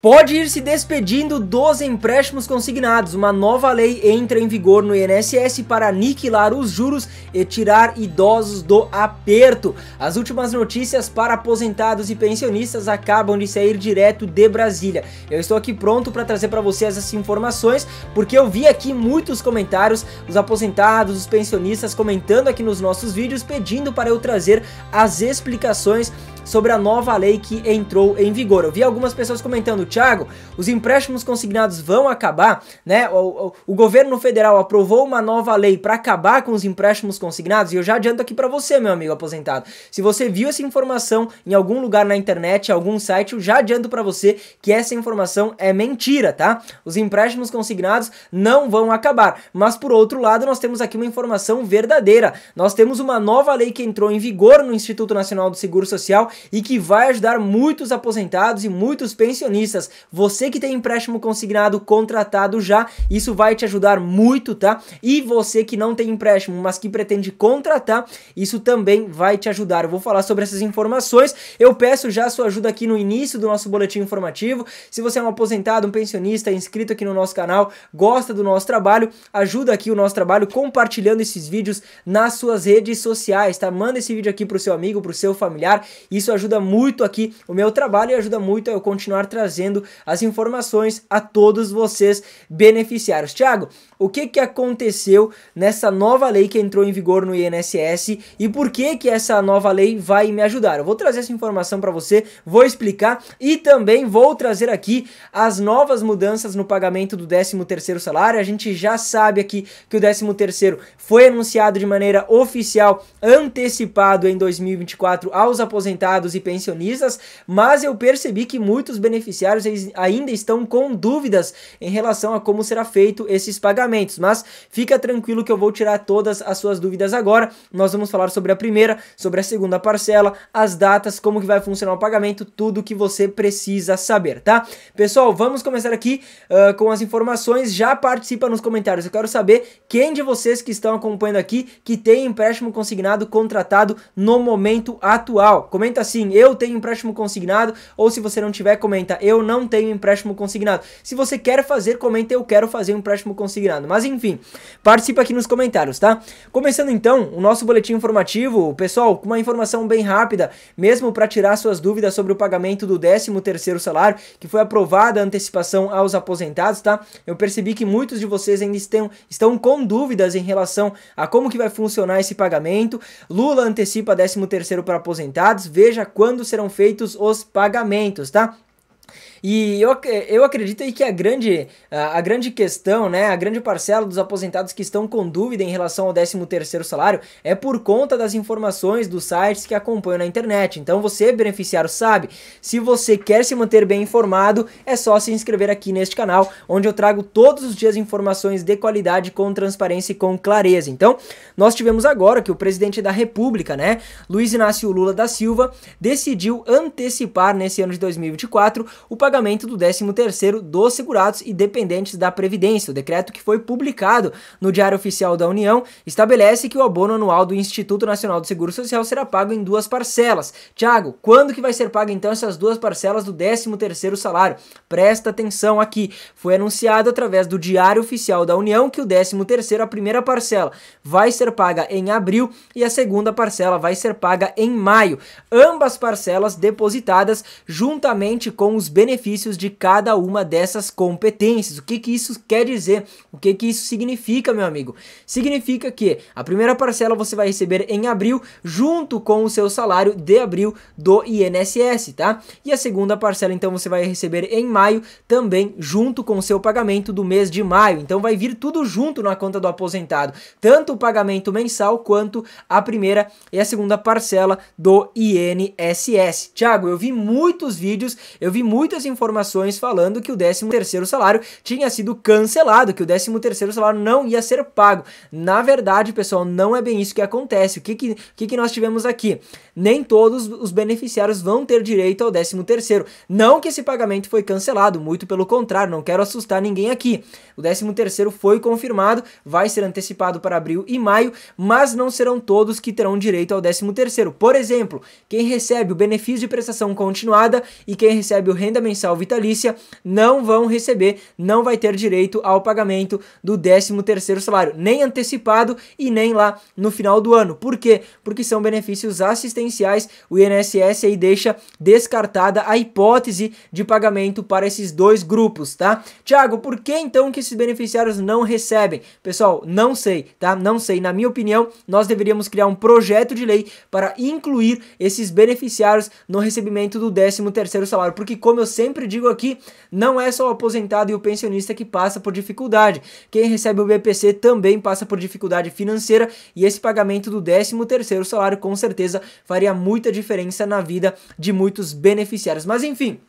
Pode ir se despedindo dos empréstimos consignados. Uma nova lei entra em vigor no INSS para aniquilar os juros e tirar idosos do aperto. As últimas notícias para aposentados e pensionistas acabam de sair direto de Brasília. Eu estou aqui pronto para trazer para vocês essas informações, porque eu vi aqui muitos comentários, os aposentados, os pensionistas comentando aqui nos nossos vídeos, pedindo para eu trazer as explicações sobre a nova lei que entrou em vigor. Eu vi algumas pessoas comentando, Thiago, os empréstimos consignados vão acabar, né? O, o, o governo federal aprovou uma nova lei para acabar com os empréstimos consignados e eu já adianto aqui para você, meu amigo aposentado. Se você viu essa informação em algum lugar na internet, algum site, eu já adianto para você que essa informação é mentira, tá? Os empréstimos consignados não vão acabar. Mas por outro lado, nós temos aqui uma informação verdadeira. Nós temos uma nova lei que entrou em vigor no Instituto Nacional do Seguro Social e que vai ajudar muitos aposentados e muitos pensionistas. Você que tem empréstimo consignado contratado já, isso vai te ajudar muito, tá? E você que não tem empréstimo, mas que pretende contratar, isso também vai te ajudar. Eu vou falar sobre essas informações. Eu peço já sua ajuda aqui no início do nosso boletim informativo. Se você é um aposentado, um pensionista, inscrito aqui no nosso canal, gosta do nosso trabalho, ajuda aqui o nosso trabalho compartilhando esses vídeos nas suas redes sociais, tá? Manda esse vídeo aqui pro seu amigo, pro seu familiar. Isso isso ajuda muito aqui o meu trabalho e ajuda muito eu continuar trazendo as informações a todos vocês beneficiários. Tiago, o que, que aconteceu nessa nova lei que entrou em vigor no INSS e por que, que essa nova lei vai me ajudar. Eu vou trazer essa informação para você, vou explicar e também vou trazer aqui as novas mudanças no pagamento do 13º salário. A gente já sabe aqui que o 13º foi anunciado de maneira oficial antecipado em 2024 aos aposentados e pensionistas, mas eu percebi que muitos beneficiários ainda estão com dúvidas em relação a como será feito esses pagamentos mas fica tranquilo que eu vou tirar todas as suas dúvidas agora. Nós vamos falar sobre a primeira, sobre a segunda parcela, as datas, como que vai funcionar o pagamento, tudo que você precisa saber, tá? Pessoal, vamos começar aqui uh, com as informações. Já participa nos comentários. Eu quero saber quem de vocês que estão acompanhando aqui que tem empréstimo consignado contratado no momento atual. Comenta assim, eu tenho empréstimo consignado, ou se você não tiver, comenta, eu não tenho empréstimo consignado. Se você quer fazer, comenta, eu quero fazer um empréstimo consignado combinado. Mas enfim, participa aqui nos comentários, tá? Começando então o nosso boletim informativo, pessoal, com uma informação bem rápida, mesmo para tirar suas dúvidas sobre o pagamento do 13º salário, que foi aprovada a antecipação aos aposentados, tá? Eu percebi que muitos de vocês ainda estão, estão com dúvidas em relação a como que vai funcionar esse pagamento. Lula antecipa 13º para aposentados, veja quando serão feitos os pagamentos, tá? E eu, eu acredito aí que a grande, a, a grande questão, né, a grande parcela dos aposentados que estão com dúvida em relação ao 13º salário é por conta das informações dos sites que acompanham na internet. Então você, beneficiário, sabe, se você quer se manter bem informado, é só se inscrever aqui neste canal, onde eu trago todos os dias informações de qualidade, com transparência e com clareza. Então, nós tivemos agora que o presidente da República, né, Luiz Inácio Lula da Silva, decidiu antecipar nesse ano de 2024 o pagamento pagamento do 13º dos segurados e dependentes da Previdência. O decreto que foi publicado no Diário Oficial da União estabelece que o abono anual do Instituto Nacional do Seguro Social será pago em duas parcelas. Tiago, quando que vai ser pago então essas duas parcelas do 13º salário? Presta atenção aqui. Foi anunciado através do Diário Oficial da União que o 13º, a primeira parcela, vai ser paga em abril e a segunda parcela vai ser paga em maio. Ambas parcelas depositadas juntamente com os benefícios benefícios de cada uma dessas competências. O que, que isso quer dizer? O que, que isso significa, meu amigo? Significa que a primeira parcela você vai receber em abril, junto com o seu salário de abril do INSS, tá? E a segunda parcela, então, você vai receber em maio, também junto com o seu pagamento do mês de maio. Então, vai vir tudo junto na conta do aposentado, tanto o pagamento mensal quanto a primeira e a segunda parcela do INSS. Tiago, eu vi muitos vídeos, eu vi muitas informações falando que o 13º salário tinha sido cancelado, que o 13º salário não ia ser pago. Na verdade, pessoal, não é bem isso que acontece. O que que, que, que nós tivemos aqui? Nem todos os beneficiários vão ter direito ao 13º. Não que esse pagamento foi cancelado, muito pelo contrário, não quero assustar ninguém aqui. O 13º foi confirmado, vai ser antecipado para abril e maio, mas não serão todos que terão direito ao 13º. Por exemplo, quem recebe o benefício de prestação continuada e quem recebe o renda mensal mensal vitalícia não vão receber, não vai ter direito ao pagamento do 13º salário, nem antecipado e nem lá no final do ano. Por quê? Porque são benefícios assistenciais, o INSS aí deixa descartada a hipótese de pagamento para esses dois grupos, tá? Tiago, por que então que esses beneficiários não recebem? Pessoal, não sei, tá? Não sei. Na minha opinião, nós deveríamos criar um projeto de lei para incluir esses beneficiários no recebimento do 13º salário, porque como eu sempre sempre digo aqui, não é só o aposentado e o pensionista que passa por dificuldade. Quem recebe o BPC também passa por dificuldade financeira e esse pagamento do 13º salário com certeza faria muita diferença na vida de muitos beneficiários. Mas enfim,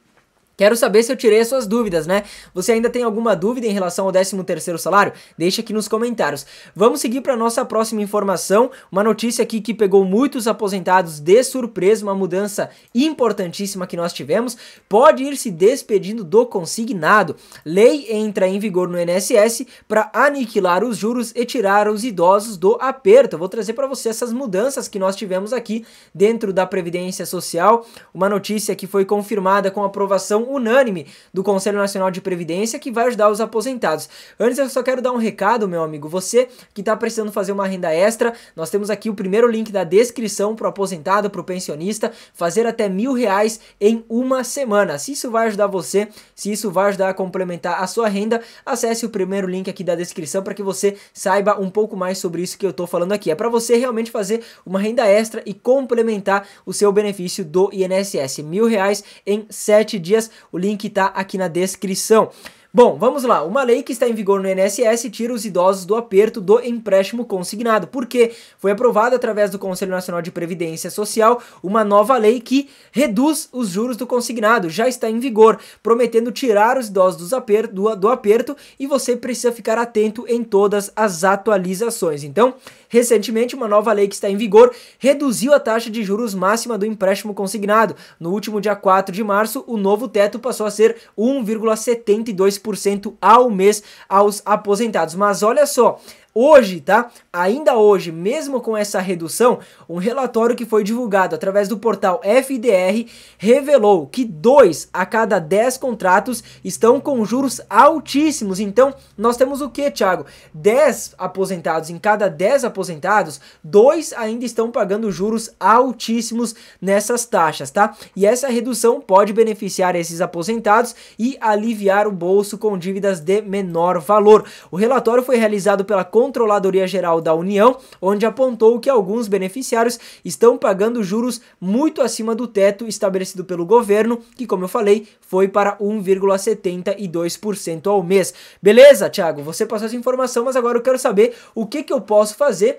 Quero saber se eu tirei as suas dúvidas, né? Você ainda tem alguma dúvida em relação ao 13º salário? Deixa aqui nos comentários. Vamos seguir para nossa próxima informação, uma notícia aqui que pegou muitos aposentados de surpresa, uma mudança importantíssima que nós tivemos. Pode ir se despedindo do consignado. Lei entra em vigor no INSS para aniquilar os juros e tirar os idosos do aperto. Eu vou trazer para você essas mudanças que nós tivemos aqui dentro da Previdência Social, uma notícia que foi confirmada com aprovação unânime do Conselho Nacional de Previdência que vai ajudar os aposentados. Antes, eu só quero dar um recado, meu amigo. Você que está precisando fazer uma renda extra, nós temos aqui o primeiro link da descrição para o aposentado, para o pensionista, fazer até mil reais em uma semana. Se isso vai ajudar você, se isso vai ajudar a complementar a sua renda, acesse o primeiro link aqui da descrição para que você saiba um pouco mais sobre isso que eu estou falando aqui. É para você realmente fazer uma renda extra e complementar o seu benefício do INSS. Mil reais em sete dias. O link está aqui na descrição. Bom, vamos lá. Uma lei que está em vigor no INSS tira os idosos do aperto do empréstimo consignado, Por quê? foi aprovada através do Conselho Nacional de Previdência Social uma nova lei que reduz os juros do consignado. Já está em vigor, prometendo tirar os idosos aperto, do, do aperto e você precisa ficar atento em todas as atualizações. Então, Recentemente, uma nova lei que está em vigor reduziu a taxa de juros máxima do empréstimo consignado. No último dia 4 de março, o novo teto passou a ser 1,72% ao mês aos aposentados. Mas olha só, Hoje, tá? Ainda hoje, mesmo com essa redução, um relatório que foi divulgado através do portal FDR revelou que dois a cada 10 contratos estão com juros altíssimos. Então, nós temos o que, Thiago? 10 aposentados em cada 10 aposentados, dois ainda estão pagando juros altíssimos nessas taxas, tá? E essa redução pode beneficiar esses aposentados e aliviar o bolso com dívidas de menor valor. O relatório foi realizado pela Controladoria Geral da União, onde apontou que alguns beneficiários estão pagando juros muito acima do teto estabelecido pelo governo, que, como eu falei, foi para 1,72% ao mês. Beleza, Thiago? Você passou essa informação, mas agora eu quero saber o que, que eu posso fazer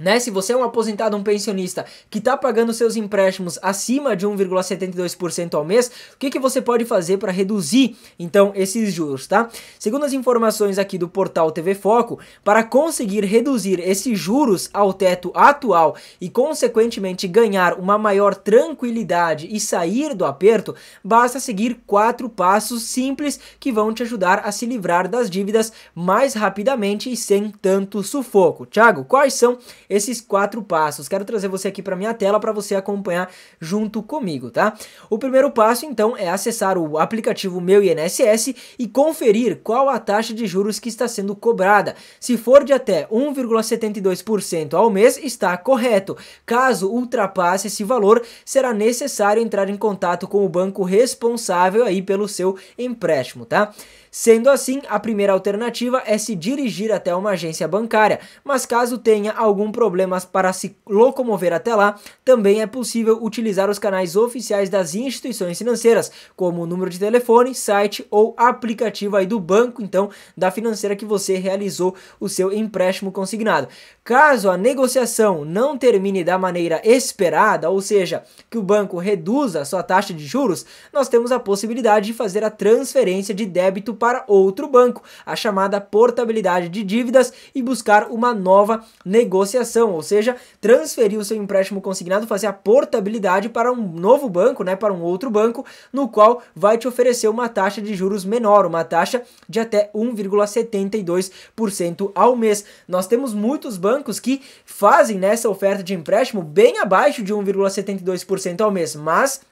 né? Se você é um aposentado, um pensionista que está pagando seus empréstimos acima de 1,72% ao mês, o que, que você pode fazer para reduzir então esses juros? Tá? Segundo as informações aqui do portal TV Foco, para conseguir reduzir esses juros ao teto atual e consequentemente ganhar uma maior tranquilidade e sair do aperto, basta seguir quatro passos simples que vão te ajudar a se livrar das dívidas mais rapidamente e sem tanto sufoco. Tiago, quais são esses quatro passos. Quero trazer você aqui para minha tela para você acompanhar junto comigo, tá? O primeiro passo então é acessar o aplicativo Meu INSS e conferir qual a taxa de juros que está sendo cobrada. Se for de até 1,72% ao mês, está correto. Caso ultrapasse esse valor, será necessário entrar em contato com o banco responsável aí pelo seu empréstimo, tá? Sendo assim, a primeira alternativa é se dirigir até uma agência bancária, mas caso tenha algum problema para se locomover até lá, também é possível utilizar os canais oficiais das instituições financeiras, como o número de telefone, site ou aplicativo aí do banco, então, da financeira que você realizou o seu empréstimo consignado. Caso a negociação não termine da maneira esperada, ou seja, que o banco reduza a sua taxa de juros, nós temos a possibilidade de fazer a transferência de débito para outro banco, a chamada portabilidade de dívidas, e buscar uma nova negociação, ou seja, transferir o seu empréstimo consignado, fazer a portabilidade para um novo banco, né, para um outro banco, no qual vai te oferecer uma taxa de juros menor, uma taxa de até 1,72% ao mês. Nós temos muitos bancos que fazem nessa oferta de empréstimo bem abaixo de 1,72% ao mês, mas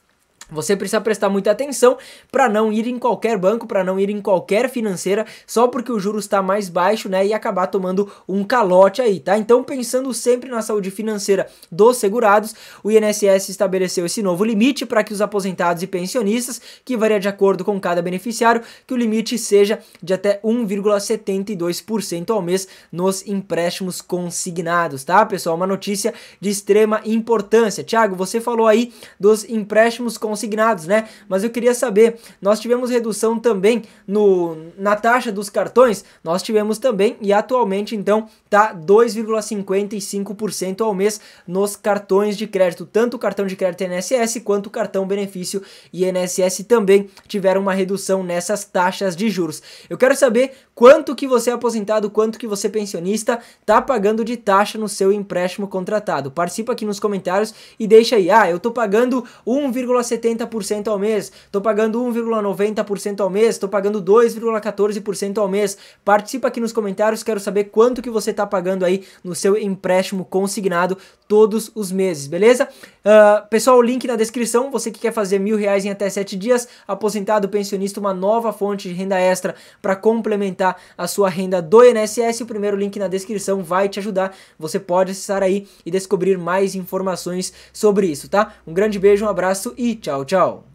você precisa prestar muita atenção para não ir em qualquer banco, para não ir em qualquer financeira, só porque o juro está mais baixo, né, e acabar tomando um calote aí, tá? Então, pensando sempre na saúde financeira dos segurados, o INSS estabeleceu esse novo limite para que os aposentados e pensionistas, que varia de acordo com cada beneficiário, que o limite seja de até 1,72% ao mês nos empréstimos consignados, tá? Pessoal, uma notícia de extrema importância. Tiago, você falou aí dos empréstimos consignados consignados, né? Mas eu queria saber, nós tivemos redução também no, na taxa dos cartões? Nós tivemos também e atualmente então tá 2,55% ao mês nos cartões de crédito, tanto o cartão de crédito INSS quanto o cartão benefício e INSS também tiveram uma redução nessas taxas de juros. Eu quero saber quanto que você é aposentado, quanto que você é pensionista tá pagando de taxa no seu empréstimo contratado. Participa aqui nos comentários e deixa aí, ah, eu tô pagando 1,70 1,80% ao mês, estou pagando 1,90% ao mês, estou pagando 2,14% ao mês. Participa aqui nos comentários, quero saber quanto que você está pagando aí no seu empréstimo consignado todos os meses, beleza? Uh, pessoal, o link na descrição, você que quer fazer mil reais em até 7 dias, aposentado, pensionista, uma nova fonte de renda extra para complementar a sua renda do INSS, o primeiro link na descrição vai te ajudar, você pode acessar aí e descobrir mais informações sobre isso, tá? Um grande beijo, um abraço e tchau! Tchau, tchau.